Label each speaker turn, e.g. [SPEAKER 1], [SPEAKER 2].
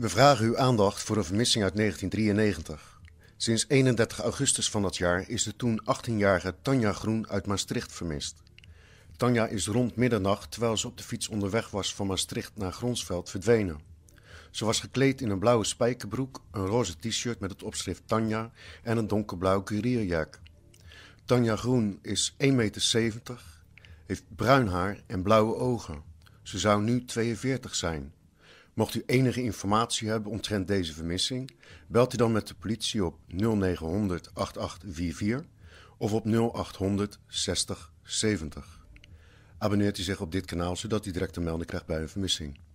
[SPEAKER 1] We vragen uw aandacht voor een vermissing uit 1993. Sinds 31 augustus van dat jaar is de toen 18-jarige Tanja Groen uit Maastricht vermist. Tanja is rond middernacht, terwijl ze op de fiets onderweg was van Maastricht naar Gronsveld, verdwenen. Ze was gekleed in een blauwe spijkerbroek, een roze t-shirt met het opschrift Tanja en een donkerblauw curierjak. Tanja Groen is 1,70 meter, heeft bruin haar en blauwe ogen. Ze zou nu 42 zijn. Mocht u enige informatie hebben omtrent deze vermissing, belt u dan met de politie op 0900 8844 of op 0800 6070. 70. Abonneert u zich op dit kanaal zodat u direct een melding krijgt bij een vermissing.